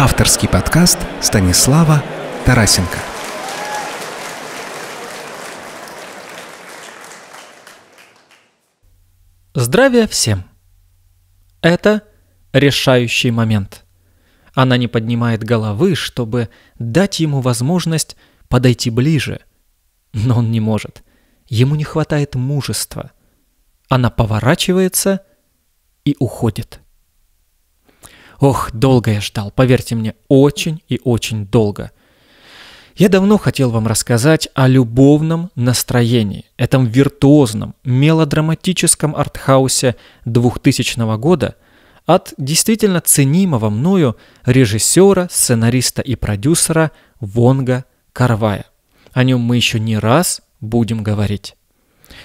Авторский подкаст Станислава Тарасенко. Здравия всем! Это решающий момент. Она не поднимает головы, чтобы дать ему возможность подойти ближе. Но он не может. Ему не хватает мужества. Она поворачивается и уходит. Ох, долго я ждал, поверьте мне, очень и очень долго. Я давно хотел вам рассказать о любовном настроении, этом виртуозном, мелодраматическом артхаусе 2000 года от действительно ценимого мною режиссера, сценариста и продюсера Вонга Карвая. О нем мы еще не раз будем говорить.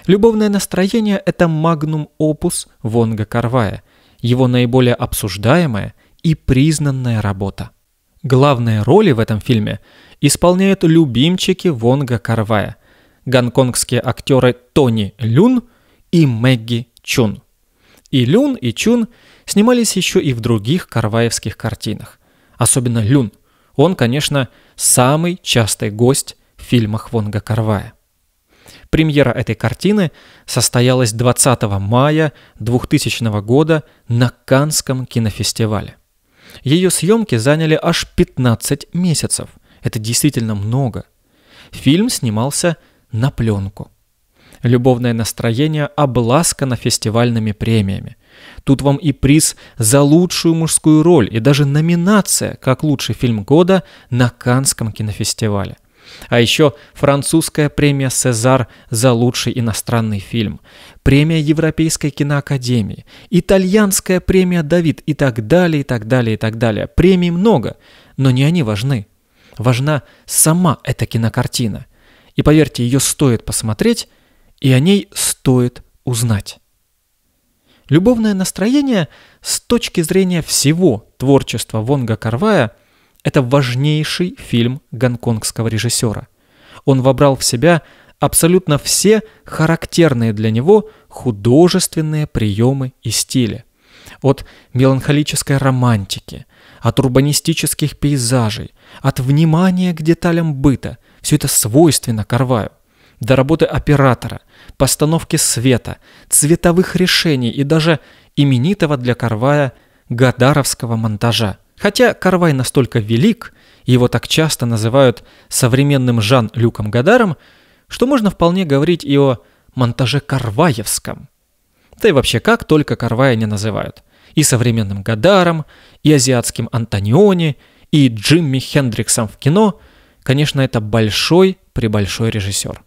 Любовное настроение – это магнум опус Вонга Карвая, его наиболее обсуждаемое – и признанная работа. Главные роли в этом фильме исполняют любимчики Вонга Карвая, гонконгские актеры Тони Люн и Мэгги Чун. И Люн, и Чун снимались еще и в других карваевских картинах. Особенно Люн. Он, конечно, самый частый гость в фильмах Вонга Карвая. Премьера этой картины состоялась 20 мая 2000 года на Канском кинофестивале. Ее съемки заняли аж 15 месяцев. Это действительно много. Фильм снимался на пленку. Любовное настроение обласкано фестивальными премиями. Тут вам и приз за лучшую мужскую роль, и даже номинация как лучший фильм года на Канском кинофестивале. А еще французская премия «Сезар» за лучший иностранный фильм, премия Европейской киноакадемии, итальянская премия «Давид» и так далее, и так далее, и так далее. Премий много, но не они важны. Важна сама эта кинокартина. И поверьте, ее стоит посмотреть, и о ней стоит узнать. Любовное настроение с точки зрения всего творчества Вонга Карвая – это важнейший фильм гонконгского режиссера. Он вобрал в себя абсолютно все характерные для него художественные приемы и стили. От меланхолической романтики, от урбанистических пейзажей, от внимания к деталям быта. Все это свойственно Карваю. До работы оператора, постановки света, цветовых решений и даже именитого для Карвая гадаровского монтажа – Хотя Карвай настолько велик, его так часто называют современным Жан-Люком Гадаром, что можно вполне говорить и о монтаже Карваевском. Да и вообще как только Карвая не называют. И современным Гадаром, и азиатским Антониони, и Джимми Хендриксом в кино, конечно, это большой-пребольшой режиссер.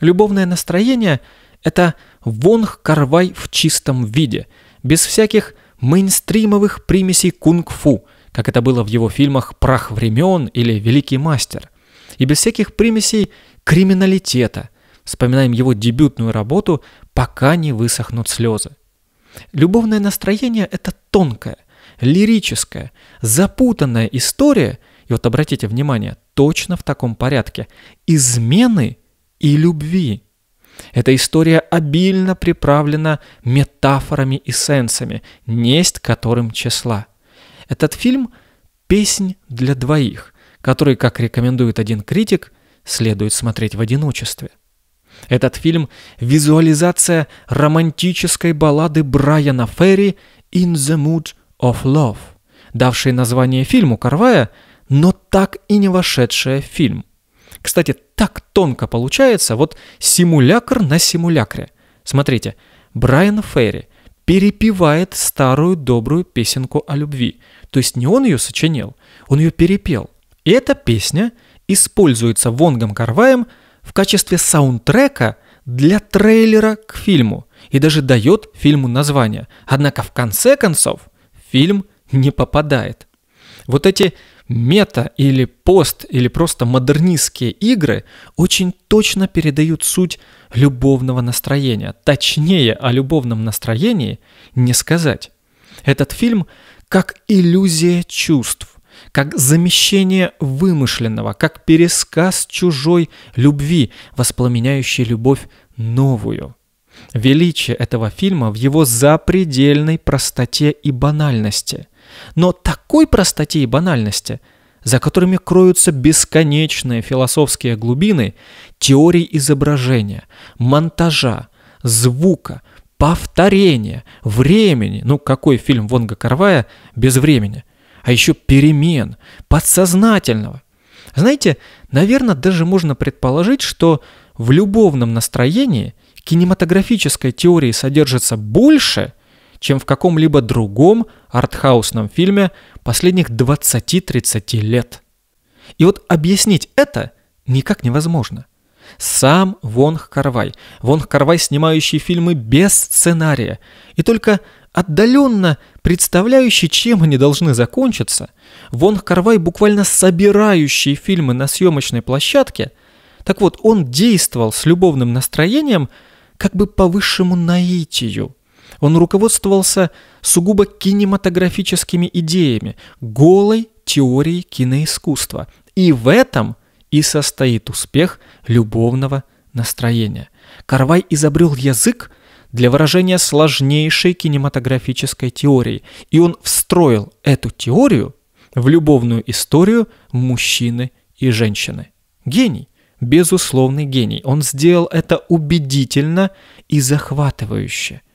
Любовное настроение – это Вонг Карвай в чистом виде, без всяких мейнстримовых примесей кунг-фу, как это было в его фильмах «Прах времен» или «Великий мастер», и без всяких примесей криминалитета. Вспоминаем его дебютную работу «Пока не высохнут слезы». Любовное настроение – это тонкое, лирическое, запутанная история, и вот обратите внимание, точно в таком порядке, измены и любви – эта история обильно приправлена метафорами и сенсами, несть которым числа. Этот фильм – песнь для двоих, который, как рекомендует один критик, следует смотреть в одиночестве. Этот фильм – визуализация романтической баллады Брайана Ферри «In the Mood of Love», давшей название фильму Карвая, но так и не вошедшая в фильм – кстати, так тонко получается, вот симулякр на симулякре. Смотрите, Брайан Ферри перепевает старую добрую песенку о любви. То есть не он ее сочинил, он ее перепел. И эта песня используется Вонгом Карваем в качестве саундтрека для трейлера к фильму и даже дает фильму название. Однако в конце концов фильм не попадает. Вот эти мета или пост или просто модернистские игры очень точно передают суть любовного настроения. Точнее о любовном настроении не сказать. Этот фильм как иллюзия чувств, как замещение вымышленного, как пересказ чужой любви, воспламеняющей любовь новую. Величие этого фильма в его запредельной простоте и банальности – но такой простоте и банальности, за которыми кроются бесконечные философские глубины теорий изображения, монтажа, звука, повторения, времени. Ну какой фильм Вонга Карвая без времени? А еще перемен, подсознательного. Знаете, наверное, даже можно предположить, что в любовном настроении кинематографической теории содержится больше – чем в каком-либо другом артхаусном фильме последних 20-30 лет. И вот объяснить это никак невозможно. Сам Вонг Карвай. Вонг Карвай, снимающий фильмы без сценария. И только отдаленно представляющий, чем они должны закончиться, Вонг Карвай буквально собирающий фильмы на съемочной площадке, так вот, он действовал с любовным настроением как бы по высшему наитию – он руководствовался сугубо кинематографическими идеями, голой теорией киноискусства. И в этом и состоит успех любовного настроения. Карвай изобрел язык для выражения сложнейшей кинематографической теории, и он встроил эту теорию в любовную историю мужчины и женщины. Гений, безусловный гений. Он сделал это убедительно и захватывающе –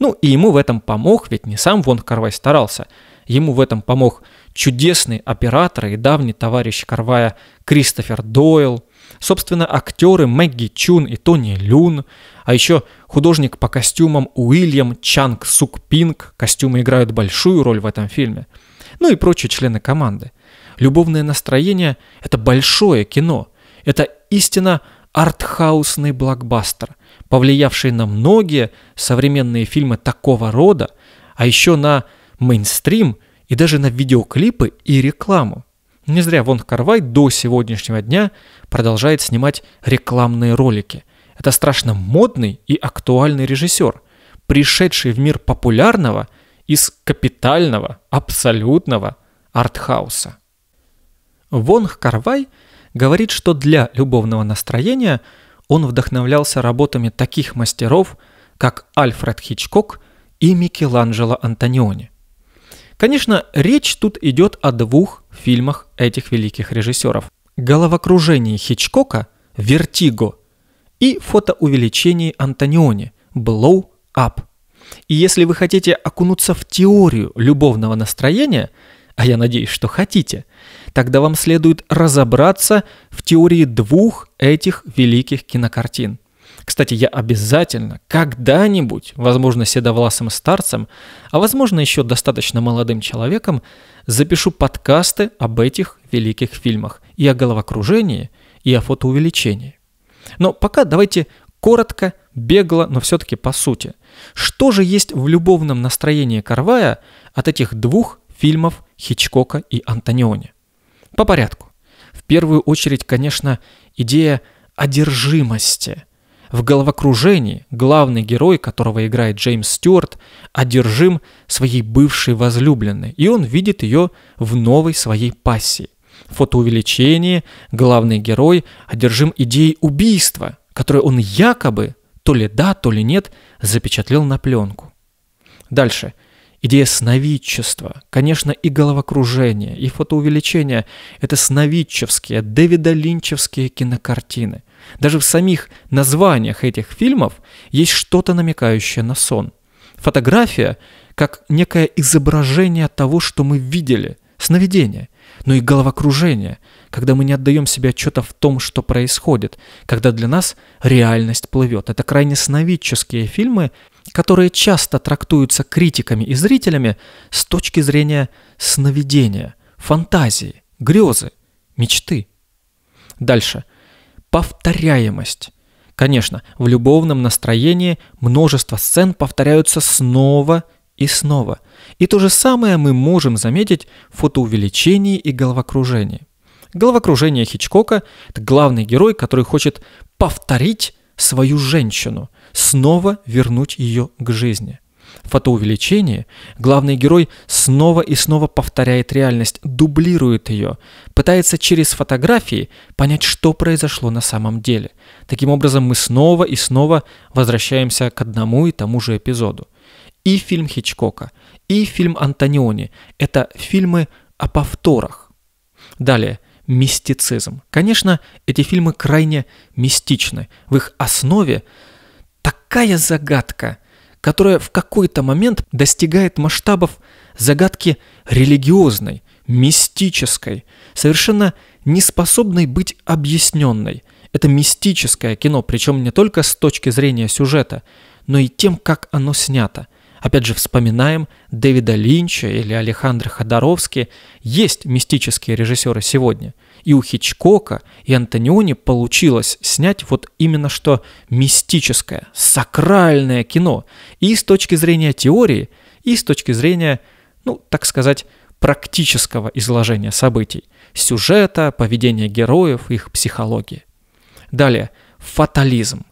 ну и ему в этом помог, ведь не сам Вон Карвай старался. Ему в этом помог чудесный оператор и давний товарищ Карвая Кристофер Дойл, собственно, актеры Мэгги Чун и Тони Люн, а еще художник по костюмам Уильям Чанг Сук Пинг, костюмы играют большую роль в этом фильме, ну и прочие члены команды. Любовное настроение – это большое кино, это истина артхаусный блокбастер, повлиявший на многие современные фильмы такого рода, а еще на мейнстрим и даже на видеоклипы и рекламу. Не зря Вон Карвай до сегодняшнего дня продолжает снимать рекламные ролики. Это страшно модный и актуальный режиссер, пришедший в мир популярного из капитального, абсолютного артхауса. Вонг Карвай – говорит, что для любовного настроения он вдохновлялся работами таких мастеров, как Альфред Хичкок и Микеланджело Антониони. Конечно, речь тут идет о двух фильмах этих великих режиссеров. головокружение Хичкока» «Вертиго» и фотоувеличение Антониони «Blow Up». И если вы хотите окунуться в теорию любовного настроения, а я надеюсь, что хотите – тогда вам следует разобраться в теории двух этих великих кинокартин. Кстати, я обязательно когда-нибудь, возможно, седовласым старцем, а возможно, еще достаточно молодым человеком, запишу подкасты об этих великих фильмах и о головокружении, и о фотоувеличении. Но пока давайте коротко, бегло, но все-таки по сути. Что же есть в любовном настроении Карвая от этих двух фильмов Хичкока и Антониони? По порядку. В первую очередь, конечно, идея одержимости. В головокружении главный герой, которого играет Джеймс Стюарт, одержим своей бывшей возлюбленной, и он видит ее в новой своей пассии. В фотоувеличении главный герой одержим идеей убийства, которое он якобы, то ли да, то ли нет, запечатлел на пленку. Дальше – идея сновидчества, конечно, и головокружение, и фотоувеличение – это сновидческие, Дэвида Линчевские кинокартины. Даже в самих названиях этих фильмов есть что-то намекающее на сон. Фотография как некое изображение того, что мы видели, сновидение – но и головокружение, когда мы не отдаем себе отчета в том, что происходит, когда для нас реальность плывет. Это крайне сновидческие фильмы, которые часто трактуются критиками и зрителями с точки зрения сновидения, фантазии, грезы, мечты. Дальше. Повторяемость. Конечно, в любовном настроении множество сцен повторяются снова и снова. И то же самое мы можем заметить в фотоувеличении и головокружении. Головокружение Хичкока – это главный герой, который хочет повторить свою женщину, снова вернуть ее к жизни. В фотоувеличении главный герой снова и снова повторяет реальность, дублирует ее, пытается через фотографии понять, что произошло на самом деле. Таким образом, мы снова и снова возвращаемся к одному и тому же эпизоду – и фильм Хичкока, и фильм Антониони. Это фильмы о повторах. Далее, мистицизм. Конечно, эти фильмы крайне мистичны. В их основе такая загадка, которая в какой-то момент достигает масштабов загадки религиозной, мистической, совершенно не способной быть объясненной. Это мистическое кино, причем не только с точки зрения сюжета, но и тем, как оно снято – Опять же, вспоминаем Дэвида Линча или Алехандро Ходоровски. Есть мистические режиссеры сегодня. И у Хичкока, и Антониони получилось снять вот именно что мистическое, сакральное кино. И с точки зрения теории, и с точки зрения, ну, так сказать, практического изложения событий, сюжета, поведения героев, их психологии. Далее, фатализм.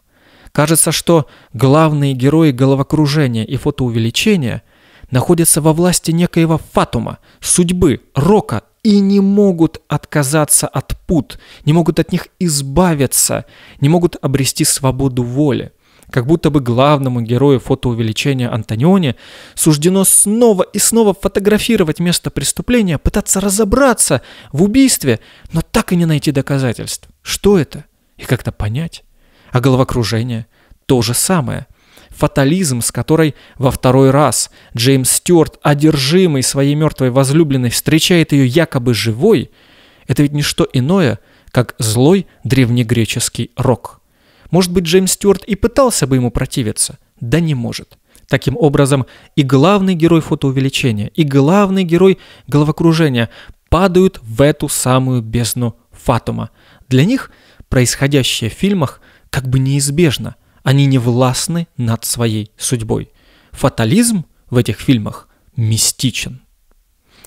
Кажется, что главные герои головокружения и фотоувеличения находятся во власти некоего фатума, судьбы, рока и не могут отказаться от пут, не могут от них избавиться, не могут обрести свободу воли. Как будто бы главному герою фотоувеличения Антонионе суждено снова и снова фотографировать место преступления, пытаться разобраться в убийстве, но так и не найти доказательств. Что это? И как-то понять. А головокружение – то же самое. Фатализм, с которой во второй раз Джеймс Стюарт, одержимый своей мертвой возлюбленной, встречает ее якобы живой – это ведь не что иное, как злой древнегреческий рок. Может быть, Джеймс Стюарт и пытался бы ему противиться, да не может. Таким образом, и главный герой фотоувеличения, и главный герой головокружения падают в эту самую бездну фатума. Для них происходящее в фильмах как бы неизбежно. Они не властны над своей судьбой. Фатализм в этих фильмах мистичен.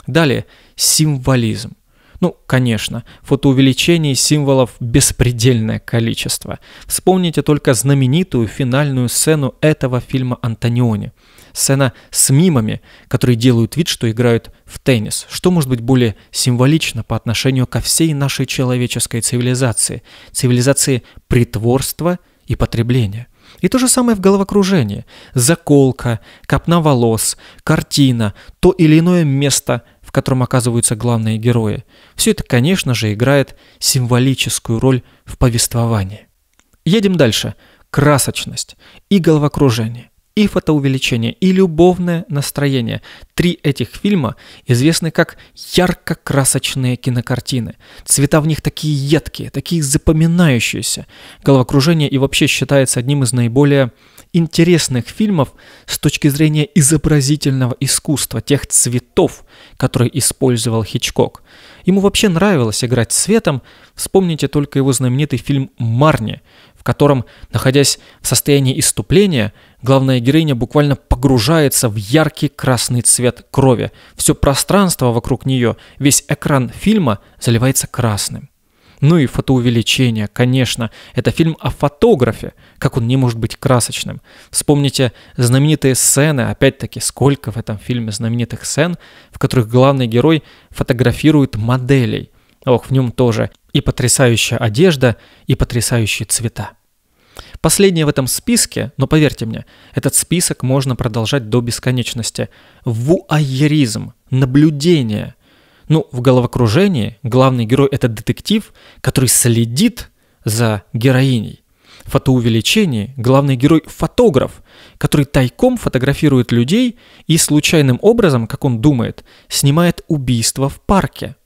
Далее, символизм. Ну, конечно, фотоувеличений символов беспредельное количество. Вспомните только знаменитую финальную сцену этого фильма «Антониони». Сцена с мимами, которые делают вид, что играют в теннис. Что может быть более символично по отношению ко всей нашей человеческой цивилизации? Цивилизации притворства и потребления. И то же самое в головокружении. Заколка, копна волос, картина, то или иное место – в котором оказываются главные герои, все это, конечно же, играет символическую роль в повествовании. Едем дальше. Красочность и головокружение и фотоувеличение, и любовное настроение. Три этих фильма известны как ярко-красочные кинокартины. Цвета в них такие едкие, такие запоминающиеся. Головокружение и вообще считается одним из наиболее интересных фильмов с точки зрения изобразительного искусства, тех цветов, которые использовал Хичкок. Ему вообще нравилось играть светом, вспомните только его знаменитый фильм «Марни», в котором, находясь в состоянии иступления, главная героиня буквально погружается в яркий красный цвет крови. Все пространство вокруг нее, весь экран фильма заливается красным. Ну и фотоувеличение, конечно. Это фильм о фотографе, как он не может быть красочным. Вспомните знаменитые сцены, опять-таки, сколько в этом фильме знаменитых сцен, в которых главный герой фотографирует моделей. Ох, в нем тоже и потрясающая одежда, и потрясающие цвета. Последнее в этом списке, но поверьте мне, этот список можно продолжать до бесконечности. Вуайеризм, наблюдение – ну, в головокружении главный герой — это детектив, который следит за героиней. В фотоувеличении главный герой — фотограф, который тайком фотографирует людей и случайным образом, как он думает, снимает убийство в парке.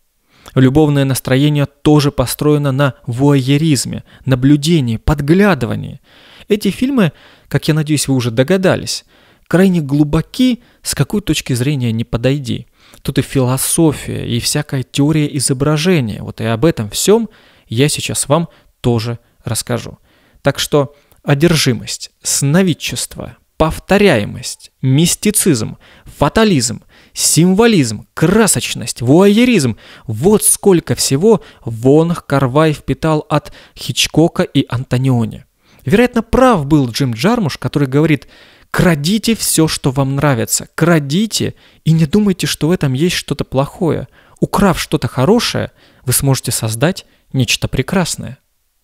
Любовное настроение тоже построено на вуайеризме, наблюдении, подглядывании. Эти фильмы, как я надеюсь, вы уже догадались, крайне глубоки, с какой точки зрения не подойди – Тут и философия, и всякая теория изображения. Вот и об этом всем я сейчас вам тоже расскажу. Так что одержимость, сновидчество, повторяемость, мистицизм, фатализм, символизм, красочность, вуайеризм – вот сколько всего Вонг Карвай впитал от Хичкока и Антониони. Вероятно, прав был Джим Джармуш, который говорит – Крадите все, что вам нравится. Крадите и не думайте, что в этом есть что-то плохое. Украв что-то хорошее, вы сможете создать нечто прекрасное.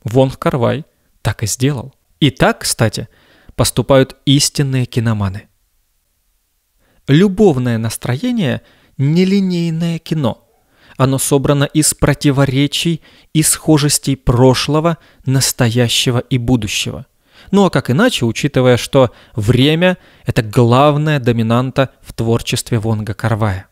Вон, Карвай так и сделал. И так, кстати, поступают истинные киноманы. Любовное настроение – нелинейное кино. Оно собрано из противоречий и схожестей прошлого, настоящего и будущего – ну а как иначе, учитывая, что время – это главная доминанта в творчестве Вонга Карвая.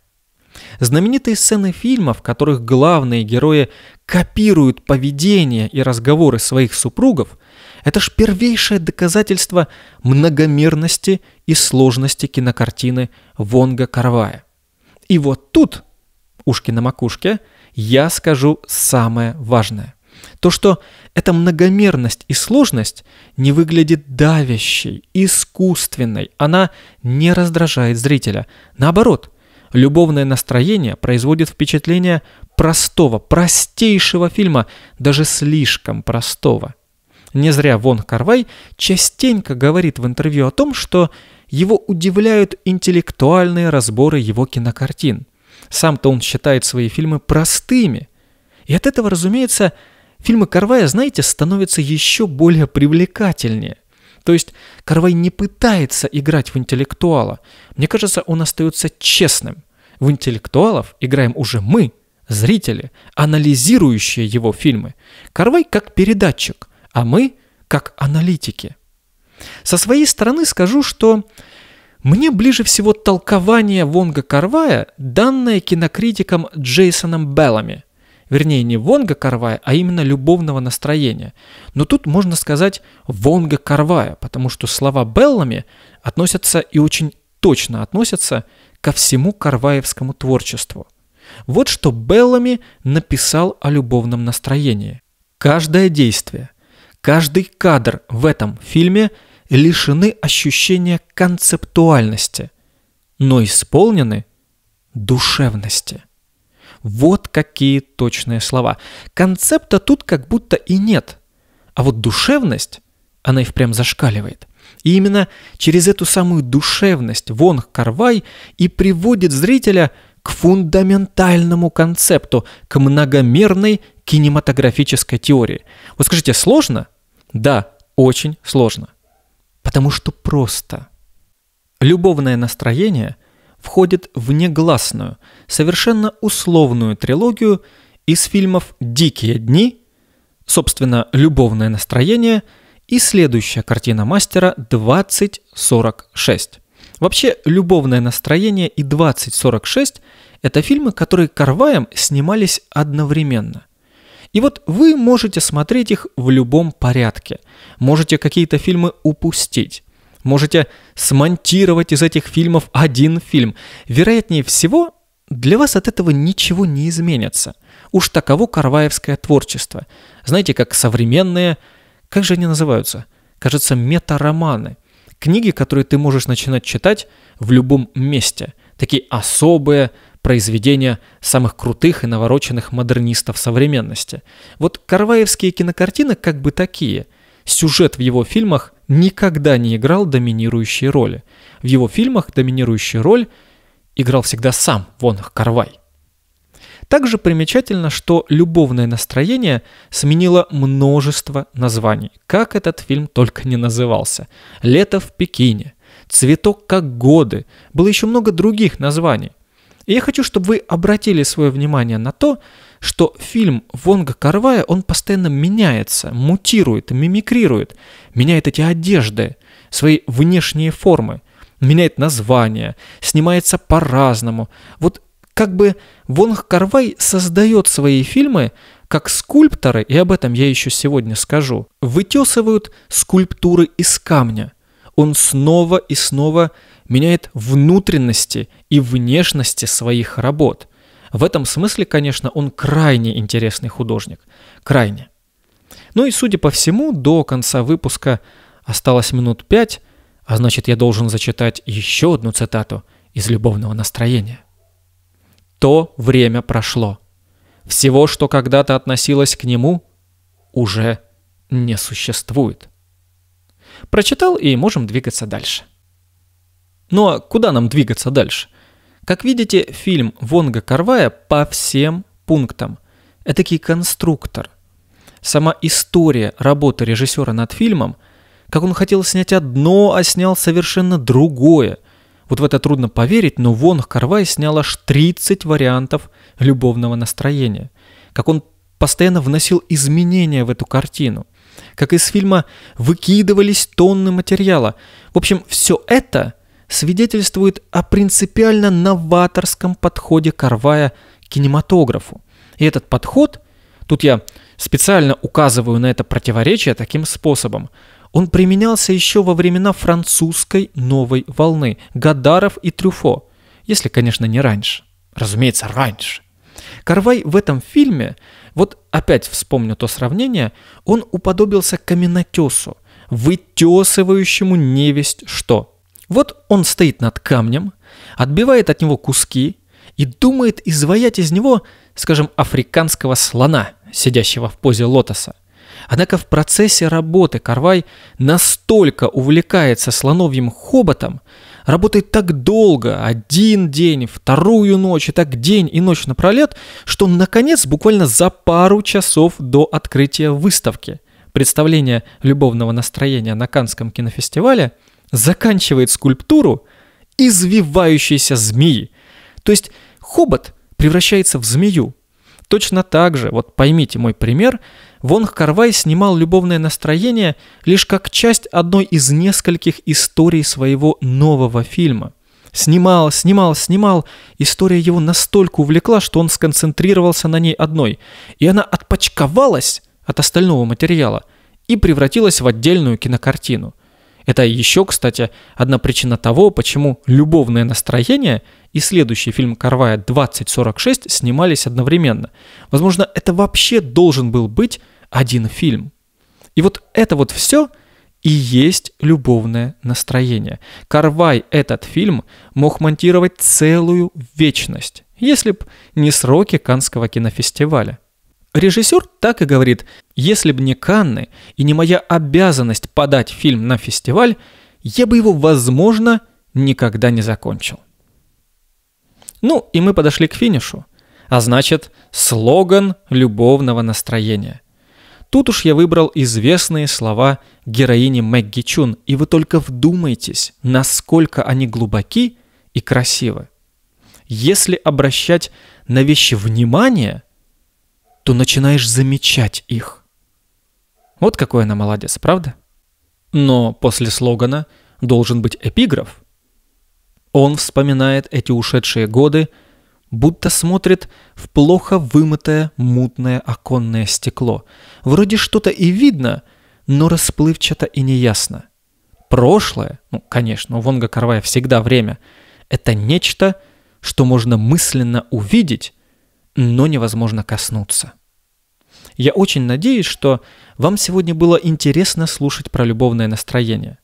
Знаменитые сцены фильма, в которых главные герои копируют поведение и разговоры своих супругов, это ж первейшее доказательство многомерности и сложности кинокартины Вонга Карвая. И вот тут, ушки на макушке, я скажу самое важное. То, что эта многомерность и сложность не выглядит давящей, искусственной, она не раздражает зрителя. Наоборот, любовное настроение производит впечатление простого, простейшего фильма, даже слишком простого. Не зря Вон Карвай частенько говорит в интервью о том, что его удивляют интеллектуальные разборы его кинокартин. Сам-то он считает свои фильмы простыми. И от этого, разумеется, Фильмы Карвая, знаете, становятся еще более привлекательнее. То есть Карвай не пытается играть в интеллектуала. Мне кажется, он остается честным. В интеллектуалов играем уже мы, зрители, анализирующие его фильмы. Карвай как передатчик, а мы как аналитики. Со своей стороны скажу, что мне ближе всего толкование Вонга Карвая, данное кинокритиком Джейсоном Беллами – вернее не Вонга Карвая, а именно любовного настроения. Но тут можно сказать Вонга Карвая, потому что слова Беллами относятся и очень точно относятся ко всему карваевскому творчеству. Вот что Беллами написал о любовном настроении. Каждое действие, каждый кадр в этом фильме лишены ощущения концептуальности, но исполнены душевности. Вот какие точные слова. Концепта тут как будто и нет. А вот душевность, она и впрямь зашкаливает. И именно через эту самую душевность Вонг Карвай и приводит зрителя к фундаментальному концепту, к многомерной кинематографической теории. Вот скажите, сложно? Да, очень сложно. Потому что просто. Любовное настроение – входит в негласную, совершенно условную трилогию из фильмов «Дикие дни», собственно, «Любовное настроение» и следующая картина мастера 2046. Вообще, «Любовное настроение» и 2046 – это фильмы, которые Карваем снимались одновременно. И вот вы можете смотреть их в любом порядке. Можете какие-то фильмы упустить. Можете смонтировать из этих фильмов один фильм. Вероятнее всего, для вас от этого ничего не изменится. Уж таково карваевское творчество. Знаете, как современные, как же они называются? Кажется, метароманы. Книги, которые ты можешь начинать читать в любом месте. Такие особые произведения самых крутых и навороченных модернистов современности. Вот карваевские кинокартины как бы такие. Сюжет в его фильмах – никогда не играл доминирующие роли. В его фильмах доминирующую роль играл всегда сам Вонг Карвай. Также примечательно, что любовное настроение сменило множество названий. Как этот фильм только не назывался. «Лето в Пекине», «Цветок как годы», было еще много других названий. И я хочу, чтобы вы обратили свое внимание на то, что фильм Вонга Карвая, он постоянно меняется, мутирует, мимикрирует, меняет эти одежды, свои внешние формы, меняет название, снимается по-разному. Вот как бы Вонг Карвай создает свои фильмы как скульпторы, и об этом я еще сегодня скажу, вытесывают скульптуры из камня. Он снова и снова меняет внутренности и внешности своих работ. В этом смысле, конечно, он крайне интересный художник. Крайне. Ну и, судя по всему, до конца выпуска осталось минут пять, а значит, я должен зачитать еще одну цитату из «Любовного настроения». То время прошло. Всего, что когда-то относилось к нему, уже не существует. Прочитал и можем двигаться дальше. Ну а куда нам двигаться дальше – как видите, фильм Вонга Карвая по всем пунктам. Этакий конструктор. Сама история работы режиссера над фильмом, как он хотел снять одно, а снял совершенно другое. Вот в это трудно поверить, но Вонг Карвай снял аж 30 вариантов любовного настроения. Как он постоянно вносил изменения в эту картину. Как из фильма выкидывались тонны материала. В общем, все это – свидетельствует о принципиально новаторском подходе Карвая к кинематографу. И этот подход, тут я специально указываю на это противоречие таким способом, он применялся еще во времена французской новой волны Гадаров и Трюфо, если, конечно, не раньше. Разумеется, раньше. Карвай в этом фильме, вот опять вспомню то сравнение, он уподобился каменотесу, вытесывающему невесть что. Вот он стоит над камнем, отбивает от него куски и думает изваять из него, скажем, африканского слона, сидящего в позе лотоса. Однако в процессе работы Карвай настолько увлекается слоновьим хоботом, работает так долго, один день, вторую ночь, и так день и ночь напролет, что, он, наконец, буквально за пару часов до открытия выставки, представления любовного настроения на Канском кинофестивале – заканчивает скульптуру извивающейся змеи. То есть хобот превращается в змею. Точно так же, вот поймите мой пример, Вонг Карвай снимал любовное настроение лишь как часть одной из нескольких историй своего нового фильма. Снимал, снимал, снимал. История его настолько увлекла, что он сконцентрировался на ней одной. И она отпочковалась от остального материала и превратилась в отдельную кинокартину. Это еще, кстати, одна причина того, почему «Любовное настроение» и следующий фильм Карвая 2046 снимались одновременно. Возможно, это вообще должен был быть один фильм. И вот это вот все и есть любовное настроение. Карвай этот фильм мог монтировать целую вечность, если б не сроки Канского кинофестиваля. Режиссер так и говорит, если бы не Канны и не моя обязанность подать фильм на фестиваль, я бы его, возможно, никогда не закончил. Ну, и мы подошли к финишу, а значит, слоган любовного настроения. Тут уж я выбрал известные слова героини Мэгги Чун, и вы только вдумайтесь, насколько они глубоки и красивы. Если обращать на вещи внимание – то начинаешь замечать их. Вот какой она молодец, правда? Но после слогана должен быть эпиграф. Он вспоминает эти ушедшие годы, будто смотрит в плохо вымытое мутное оконное стекло. Вроде что-то и видно, но расплывчато и неясно. Прошлое, ну, конечно, у Вонга Карвая всегда время, это нечто, что можно мысленно увидеть, но невозможно коснуться. Я очень надеюсь, что вам сегодня было интересно слушать про любовное настроение.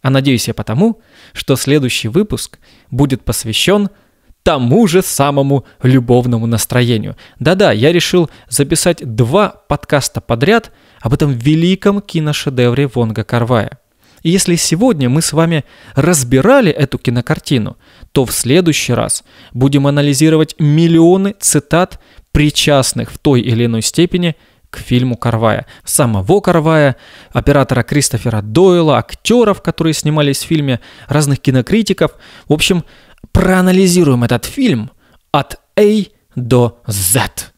А надеюсь я потому, что следующий выпуск будет посвящен тому же самому любовному настроению. Да-да, я решил записать два подкаста подряд об этом великом киношедевре Вонга Карвая. И если сегодня мы с вами разбирали эту кинокартину, то в следующий раз будем анализировать миллионы цитат, причастных в той или иной степени – к фильму Карвая. Самого Карвая, оператора Кристофера Дойла, актеров, которые снимались в фильме, разных кинокритиков. В общем, проанализируем этот фильм от A до Z.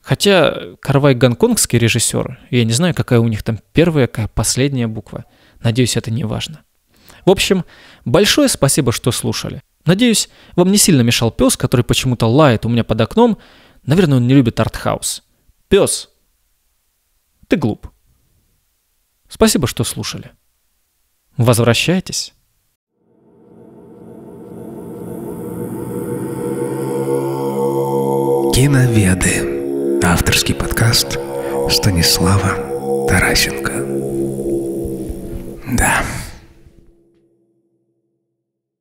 Хотя Карвай гонконгский режиссер, я не знаю, какая у них там первая, какая последняя буква. Надеюсь, это не важно. В общем, большое спасибо, что слушали. Надеюсь, вам не сильно мешал пес, который почему-то лает у меня под окном. Наверное, он не любит артхаус. Пес, ты глуп. Спасибо, что слушали. Возвращайтесь. Киноведы. Авторский подкаст Станислава Тарасенко.